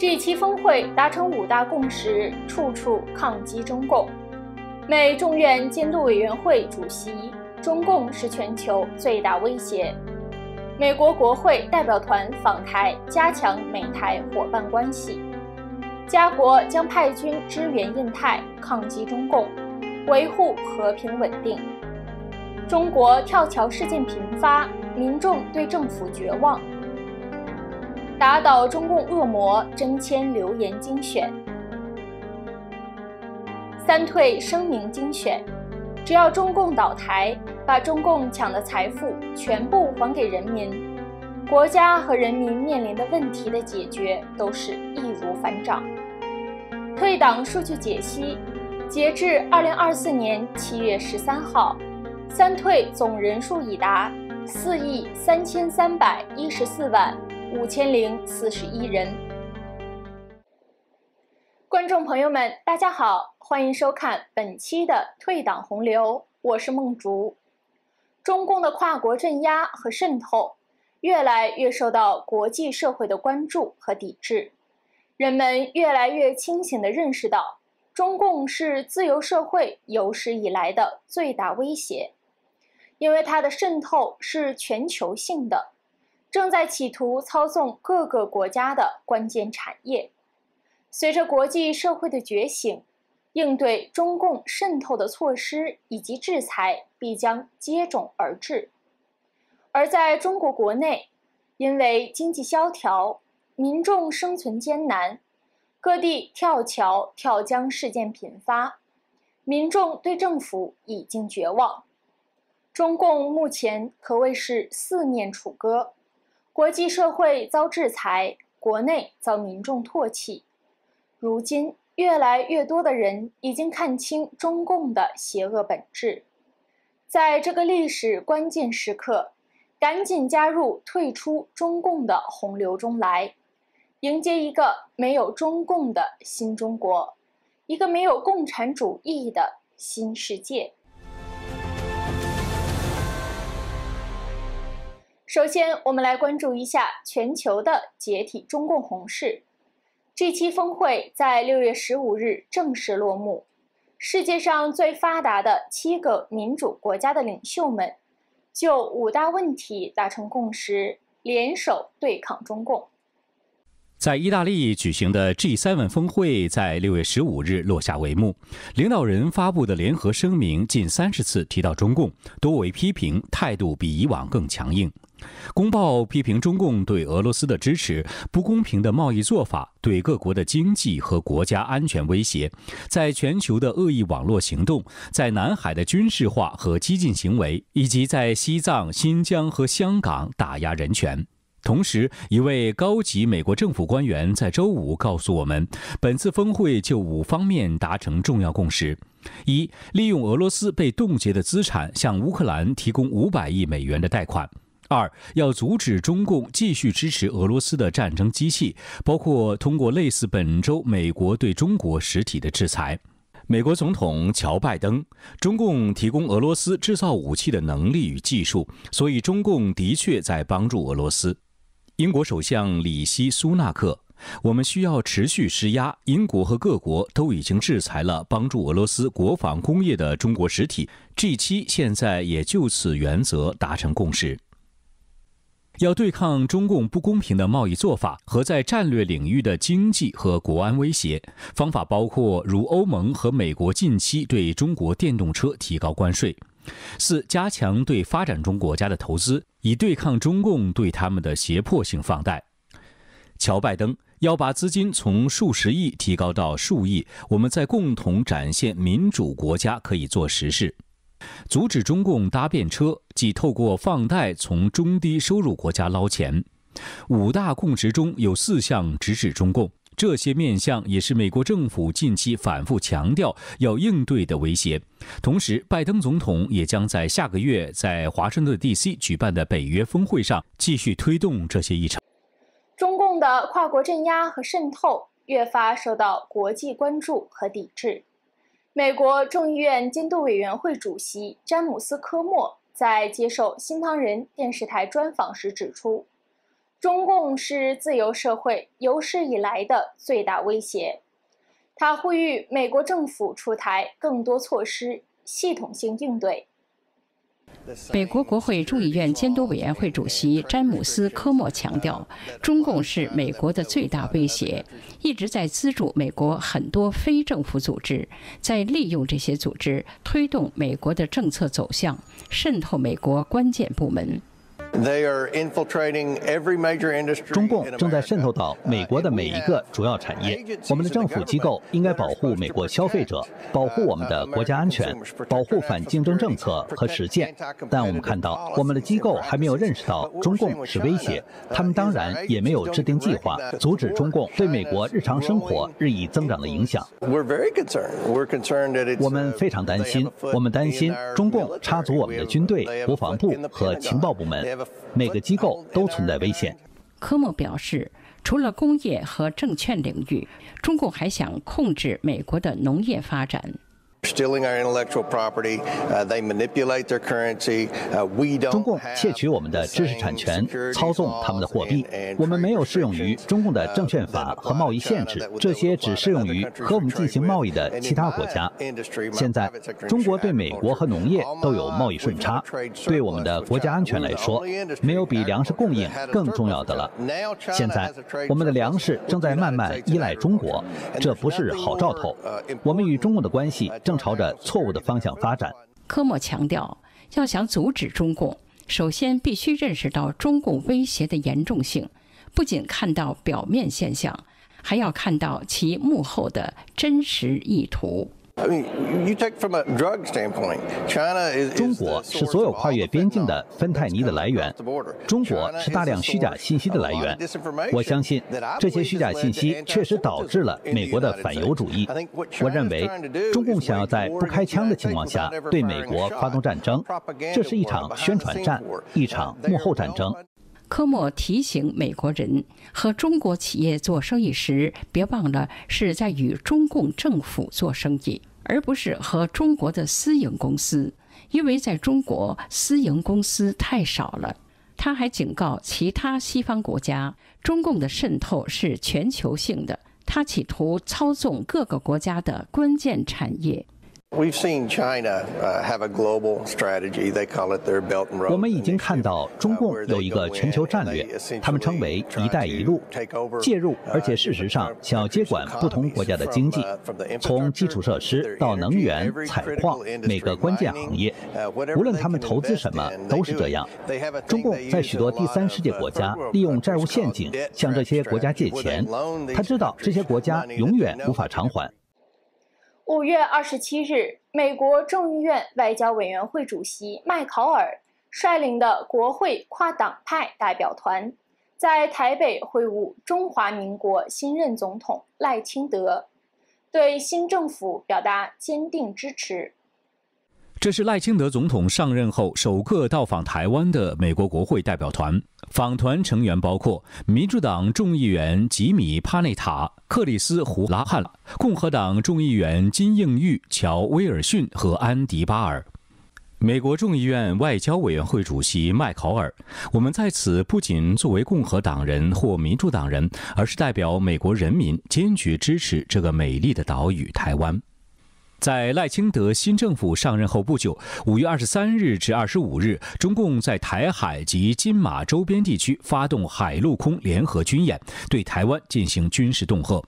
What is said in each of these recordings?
这一期峰会达成五大共识，处处抗击中共。美众院监督委员会主席：中共是全球最大威胁。美国国会代表团访台，加强美台伙伴关系。加国将派军支援印太，抗击中共，维护和平稳定。中国跳桥事件频发，民众对政府绝望。打倒中共恶魔征迁留言精选。三退声明精选：只要中共倒台，把中共抢的财富全部还给人民，国家和人民面临的问题的解决都是易如反掌。退党数据解析：截至二零二四年七月十三号，三退总人数已达四亿三千三百一十四万。五千零四十一人。观众朋友们，大家好，欢迎收看本期的《退党洪流》，我是梦竹。中共的跨国镇压和渗透，越来越受到国际社会的关注和抵制。人们越来越清醒的认识到，中共是自由社会有史以来的最大威胁，因为它的渗透是全球性的。正在企图操纵各个国家的关键产业。随着国际社会的觉醒，应对中共渗透的措施以及制裁必将接踵而至。而在中国国内，因为经济萧条，民众生存艰难，各地跳桥、跳江事件频发，民众对政府已经绝望。中共目前可谓是四面楚歌。国际社会遭制裁，国内遭民众唾弃。如今，越来越多的人已经看清中共的邪恶本质。在这个历史关键时刻，赶紧加入退出中共的洪流中来，迎接一个没有中共的新中国，一个没有共产主义的新世界。首先，我们来关注一下全球的解体中共红事。G7 峰会在六月十五日正式落幕。世界上最发达的七个民主国家的领袖们就五大问题达成共识，联手对抗中共。在意大利举行的 G7 峰会在六月十五日落下帷幕。领导人发布的联合声明近三十次提到中共，多为批评，态度比以往更强硬。公报批评中共对俄罗斯的支持、不公平的贸易做法对各国的经济和国家安全威胁，在全球的恶意网络行动、在南海的军事化和激进行为，以及在西藏、新疆和香港打压人权。同时，一位高级美国政府官员在周五告诉我们，本次峰会就五方面达成重要共识：一、利用俄罗斯被冻结的资产向乌克兰提供五百亿美元的贷款。二要阻止中共继续支持俄罗斯的战争机器，包括通过类似本周美国对中国实体的制裁。美国总统乔拜登，中共提供俄罗斯制造武器的能力与技术，所以中共的确在帮助俄罗斯。英国首相里希苏纳克，我们需要持续施压。英国和各国都已经制裁了帮助俄罗斯国防工业的中国实体。G 七现在也就此原则达成共识。要对抗中共不公平的贸易做法和在战略领域的经济和国安威胁，方法包括如欧盟和美国近期对中国电动车提高关税；四、加强对发展中国家的投资，以对抗中共对他们的胁迫性放贷。乔拜登要把资金从数十亿提高到数亿，我们在共同展现民主国家可以做实事，阻止中共搭便车。即透过放贷从中低收入国家捞钱。五大共识中有四项直指中共，这些面向也是美国政府近期反复强调要应对的威胁。同时，拜登总统也将在下个月在华盛顿 D.C. 举办的北约峰会上继续推动这些议程。中共的跨国镇压和渗透越发受到国际关注和抵制。美国众议院监督委员会主席詹姆斯·科莫。在接受《新唐人》电视台专访时指出，中共是自由社会有史以来的最大威胁。他呼吁美国政府出台更多措施，系统性应对。美国国会众议院监督委员会主席詹姆斯·科莫强调，中共是美国的最大威胁，一直在资助美国很多非政府组织，在利用这些组织推动美国的政策走向，渗透美国关键部门。中共正在渗透到美国的每一个主要产业。我们的政府机构应该保护美国消费者，保护我们的国家安全，保护反竞争政策和实践。但我们看到，我们的机构还没有认识到中共是威胁。他们当然也没有制定计划阻止中共对美国日常生活日益增长的影响。我们非常担心，我们担心中共插足我们的军队、国防部和情报部门。每个机构都存在危险。科莫表示，除了工业和证券领域，中共还想控制美国的农业发展。中共窃取我们的知识产权，操纵他们的货币。我们没有适用于中共的证券法和贸易限制，这些只适用于和我们进行贸易的其他国家。现在，中国对美国和农业都有贸易顺差。对我们的国家安全来说，没有比粮食供应更重要的了。现在，我们的粮食正在慢慢依赖中国，这不是好兆头。我们与中共的关系。正朝着错误的方向发展。科莫强调，要想阻止中共，首先必须认识到中共威胁的严重性，不仅看到表面现象，还要看到其幕后的真实意图。中国是所有跨越边境的芬太尼的来源。中国是大量虚假信息的来源。我相信这些虚假信息确实导致了美国的反犹主义。我认为中共想要在不开枪的情况下对美国发动战争，这是一场宣传战，一场幕后战争。科莫提醒美国人和中国企业做生意时，别忘了是在与中共政府做生意。而不是和中国的私营公司，因为在中国私营公司太少了。他还警告其他西方国家，中共的渗透是全球性的，他企图操纵各个国家的关键产业。we've seen china have a global strategy they call it their belt。我们已经看到中共有一个全球战略，他们称为一带一路，介入，而且事实上想要接管不同国家的经济，从基础设施到能源、采矿，每个关键行业，无论他们投资什么都是这样。中共在许多第三世界国家利用债务陷阱向这些国家借钱，他知道这些国家永远无法偿还。五月二十七日，美国众议院外交委员会主席麦考尔率领的国会跨党派代表团，在台北会晤中华民国新任总统赖清德，对新政府表达坚定支持。这是赖清德总统上任后首个到访台湾的美国国会代表团。访团成员包括民主党众议员吉米·帕内塔、克里斯·胡拉汉，共和党众议员金应玉、乔·威尔逊和安迪·巴尔，美国众议院外交委员会主席麦考尔。我们在此不仅作为共和党人或民主党人，而是代表美国人民，坚决支持这个美丽的岛屿——台湾。在赖清德新政府上任后不久，五月二十三日至二十五日，中共在台海及金马周边地区发动海陆空联合军演，对台湾进行军事恫吓。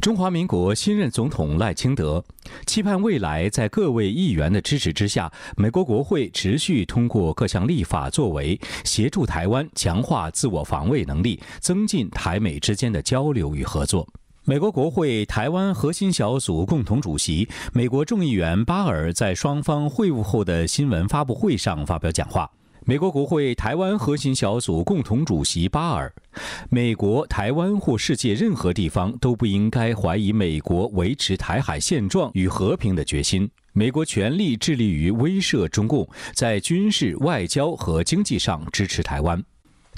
中华民国新任总统赖清德期盼未来在各位议员的支持之下，美国国会持续通过各项立法作为，协助台湾强化自我防卫能力，增进台美之间的交流与合作。美国国会台湾核心小组共同主席、美国众议员巴尔在双方会晤后的新闻发布会上发表讲话。美国国会台湾核心小组共同主席巴尔：美国、台湾或世界任何地方都不应该怀疑美国维持台海现状与和平的决心。美国全力致力于威慑中共，在军事、外交和经济上支持台湾。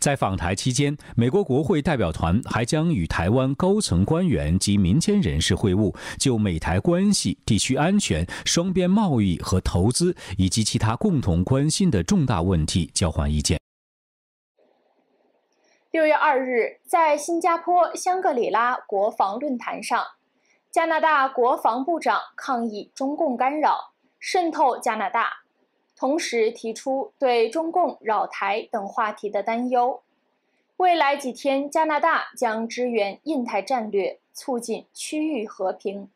在访台期间，美国国会代表团还将与台湾高层官员及民间人士会晤，就美台关系、地区安全、双边贸易和投资以及其他共同关心的重大问题交换意见。六月二日，在新加坡香格里拉国防论坛上，加拿大国防部长抗议中共干扰渗透加拿大。同时提出对中共扰台等话题的担忧。未来几天，加拿大将支援印太战略，促进区域和平。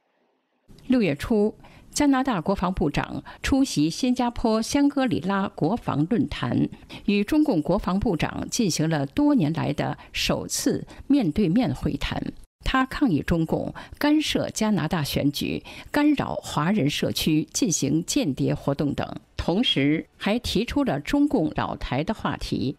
六月初，加拿大国防部长出席新加坡香格里拉国防论坛，与中共国防部长进行了多年来的首次面对面会谈。他抗议中共干涉加拿大选举、干扰华人社区进行间谍活动等，同时还提出了中共扰台的话题。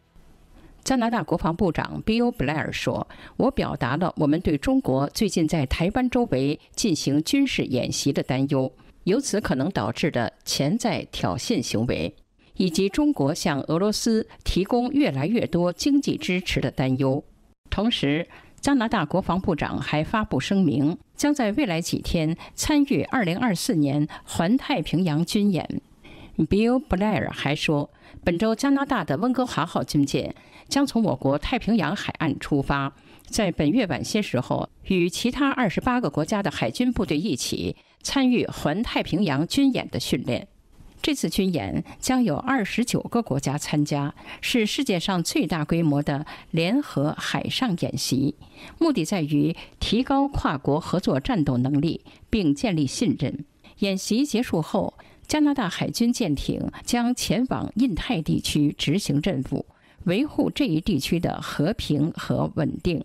加拿大国防部长 Bill Blair 说：“我表达了我们对中国最近在台湾周围进行军事演习的担忧，由此可能导致的潜在挑衅行为，以及中国向俄罗斯提供越来越多经济支持的担忧。”同时，加拿大国防部长还发布声明，将在未来几天参与2024年环太平洋军演。Bill Blair 还说，本周加拿大的温哥华号军舰将从我国太平洋海岸出发，在本月晚些时候与其他28个国家的海军部队一起参与环太平洋军演的训练。这次军演将有二十九个国家参加，是世界上最大规模的联合海上演习，目的在于提高跨国合作战斗能力并建立信任。演习结束后，加拿大海军舰艇将前往印太地区执行任务，维护这一地区的和平和稳定。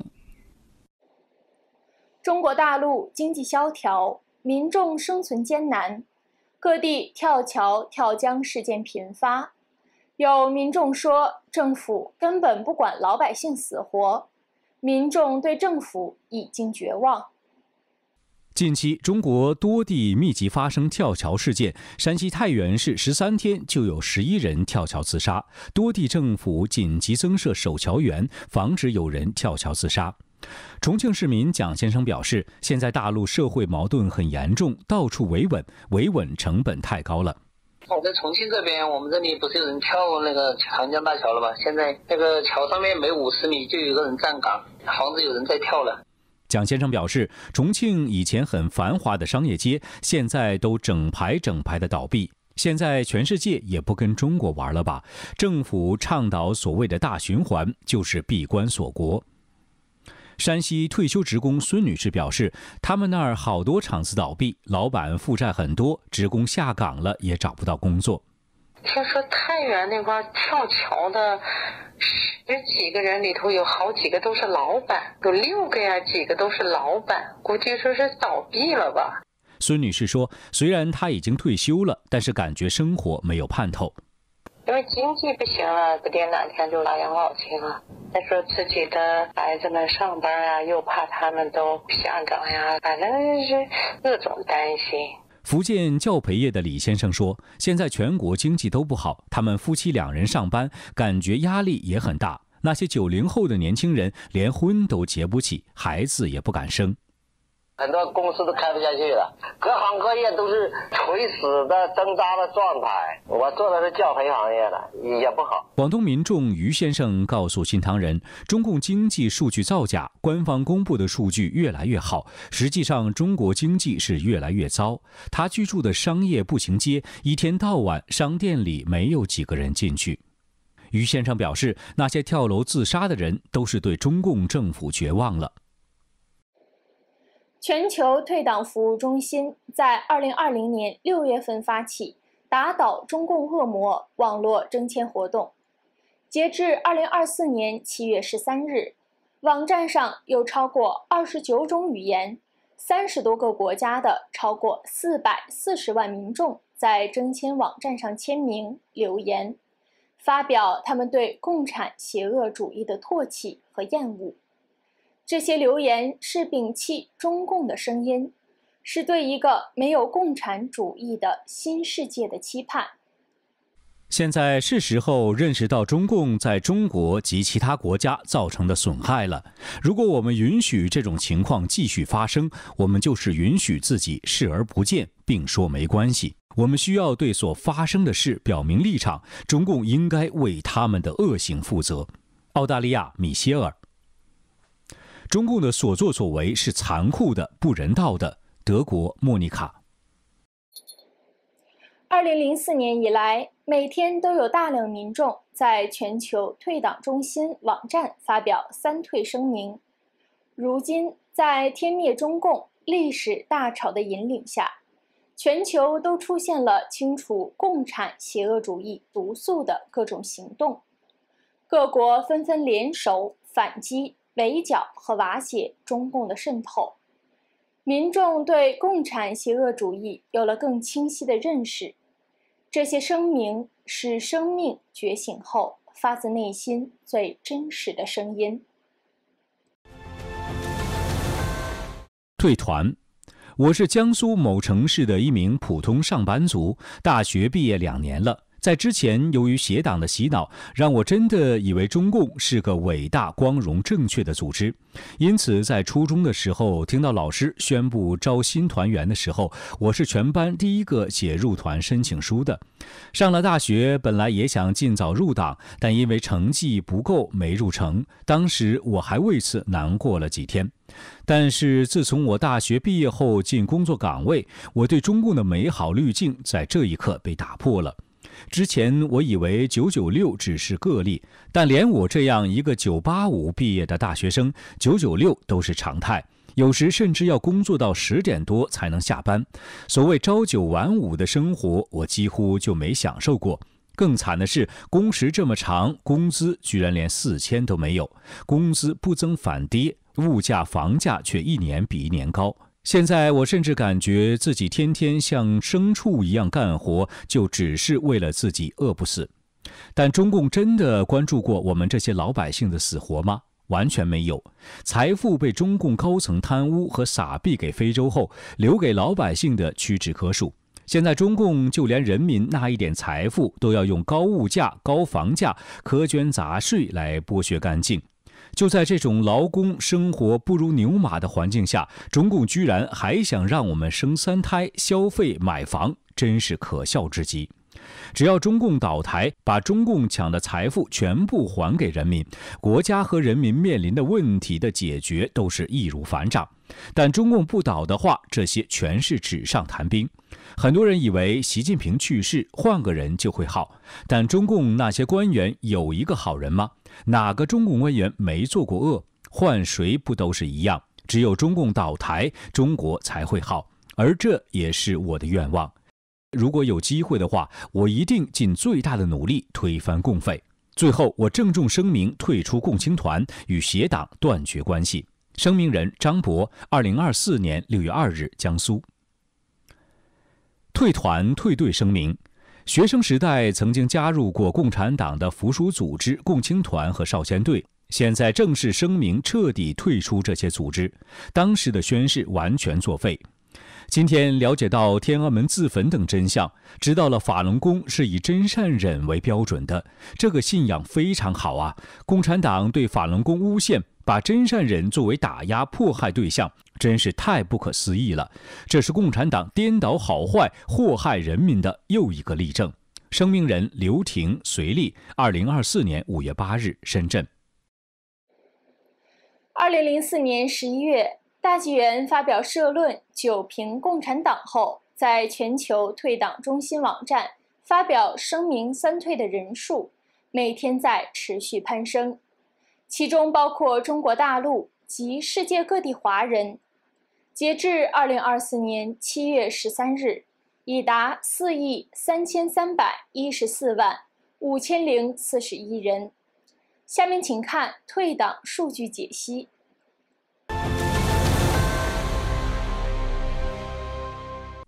中国大陆经济萧条，民众生存艰难。各地跳桥跳江事件频发，有民众说政府根本不管老百姓死活，民众对政府已经绝望。近期，中国多地密集发生跳桥事件，山西太原市十三天就有十一人跳桥自杀，多地政府紧急增设守桥员，防止有人跳桥自杀。重庆市民蒋先生表示，现在大陆社会矛盾很严重，到处维稳，维稳成本太高了。我在重庆这边，我们这里不是有人跳那个长江大桥了吗？现在那个桥上面每五十米就有一个人站岗，防止有人再跳了。蒋先生表示，重庆以前很繁华的商业街，现在都整排整排的倒闭。现在全世界也不跟中国玩了吧？政府倡导所谓的大循环，就是闭关锁国。山西退休职工孙女士表示：“他们那儿好多厂子倒闭，老板负债很多，职工下岗了也找不到工作。听说太原那块跳桥的十几个人里头，有好几个都是老板，有六个呀，几个都是老板，估计说是倒闭了吧。”孙女士说：“虽然她已经退休了，但是感觉生活没有盼头。”因为经济不行了，不定哪天就拿养老金了。再说自己的孩子们上班啊，又怕他们都不想岗呀，反正就是各种担心。福建教培业的李先生说：“现在全国经济都不好，他们夫妻两人上班，感觉压力也很大。那些九零后的年轻人，连婚都结不起，孩子也不敢生。”很多公司都开不下去了，各行各业都是垂死的挣扎的状态。我做的是教培行业的，也不好。广东民众于先生告诉《新唐人》，中共经济数据造假，官方公布的数据越来越好，实际上中国经济是越来越糟。他居住的商业步行街，一天到晚商店里没有几个人进去。于先生表示，那些跳楼自杀的人都是对中共政府绝望了。全球退党服务中心在2020年6月份发起“打倒中共恶魔”网络征签活动。截至2024年7月13日，网站上有超过29种语言、三十多个国家的超过440万民众在征签网站上签名留言，发表他们对共产邪恶主义的唾弃和厌恶。这些流言是摒弃中共的声音，是对一个没有共产主义的新世界的期盼。现在是时候认识到中共在中国及其他国家造成的损害了。如果我们允许这种情况继续发生，我们就是允许自己视而不见，并说没关系。我们需要对所发生的事表明立场。中共应该为他们的恶行负责。澳大利亚，米歇尔。中共的所作所为是残酷的、不人道的。德国莫妮卡，二零零四年以来，每天都有大量民众在全球退党中心网站发表“三退”声明。如今，在天灭中共历史大潮的引领下，全球都出现了清除共产邪恶主义毒素的各种行动，各国纷纷联手反击。围剿和瓦解中共的渗透，民众对共产邪恶主义有了更清晰的认识。这些声明是生命觉醒后发自内心最真实的声音。退团，我是江苏某城市的一名普通上班族，大学毕业两年了。在之前，由于邪党的洗脑，让我真的以为中共是个伟大、光荣、正确的组织。因此，在初中的时候，听到老师宣布招新团员的时候，我是全班第一个写入团申请书的。上了大学，本来也想尽早入党，但因为成绩不够，没入成。当时我还为此难过了几天。但是，自从我大学毕业后进工作岗位，我对中共的美好滤镜在这一刻被打破了。之前我以为九九六只是个例，但连我这样一个九八五毕业的大学生，九九六都是常态。有时甚至要工作到十点多才能下班。所谓朝九晚五的生活，我几乎就没享受过。更惨的是，工时这么长，工资居然连四千都没有，工资不增反跌，物价、房价却一年比一年高。现在我甚至感觉自己天天像牲畜一样干活，就只是为了自己饿不死。但中共真的关注过我们这些老百姓的死活吗？完全没有。财富被中共高层贪污和撒币给非洲后，留给老百姓的屈指可数。现在中共就连人民那一点财富，都要用高物价、高房价、苛捐杂税来剥削干净。就在这种劳工生活不如牛马的环境下，中共居然还想让我们生三胎、消费、买房，真是可笑至极。只要中共倒台，把中共抢的财富全部还给人民，国家和人民面临的问题的解决都是易如反掌。但中共不倒的话，这些全是纸上谈兵。很多人以为习近平去世，换个人就会好，但中共那些官员有一个好人吗？哪个中共官员没做过恶？换谁不都是一样？只有中共倒台，中国才会好，而这也是我的愿望。如果有机会的话，我一定尽最大的努力推翻共匪。最后，我郑重声明退出共青团，与协党断绝关系。声明人：张博。二零二四年六月二日，江苏。退团退队声明。学生时代曾经加入过共产党的附属组织共青团和少先队，现在正式声明彻底退出这些组织。当时的宣誓完全作废。今天了解到天安门自焚等真相，知道了法轮功是以真善忍为标准的，这个信仰非常好啊！共产党对法轮功诬陷。把真善人作为打压迫害对象，真是太不可思议了！这是共产党颠倒好坏、祸害人民的又一个例证。声明人：刘婷、隋立，二零二四年五月八日，深圳。二零零四年十一月，大纪元发表社论《九评共产党》后，在全球退党中心网站发表声明三退的人数，每天在持续攀升。其中包括中国大陆及世界各地华人，截至2024年7月13日，已达4亿3314万5041人。下面请看退党数据解析。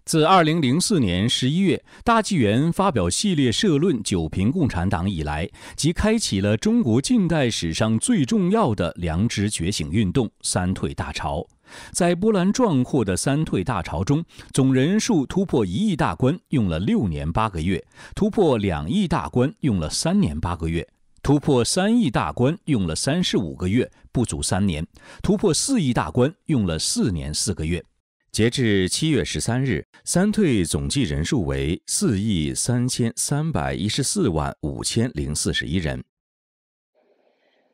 自二零零四年十一月，大纪元发表系列社论《九评共产党》以来，即开启了中国近代史上最重要的良知觉醒运动——三退大潮。在波澜壮阔的三退大潮中，总人数突破一亿大关用了六年八个月；突破两亿大关用了三年八个月；突破三亿大关用了三十五个月，不足三年；突破四亿大关用了四年四个月。截至七月十三日，三退总计人数为四亿三千三百一十四万五千零四十一人。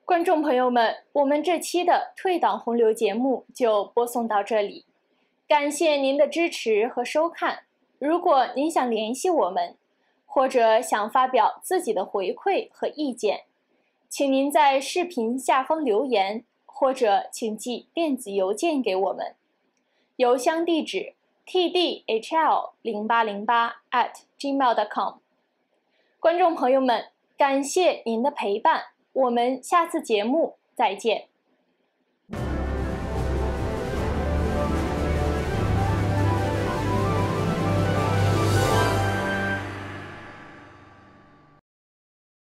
观众朋友们，我们这期的退党洪流节目就播送到这里，感谢您的支持和收看。如果您想联系我们，或者想发表自己的回馈和意见，请您在视频下方留言，或者请寄电子邮件给我们。邮箱地址：tdhl 零八零八 @gmail.com。观众朋友们，感谢您的陪伴，我们下次节目再见。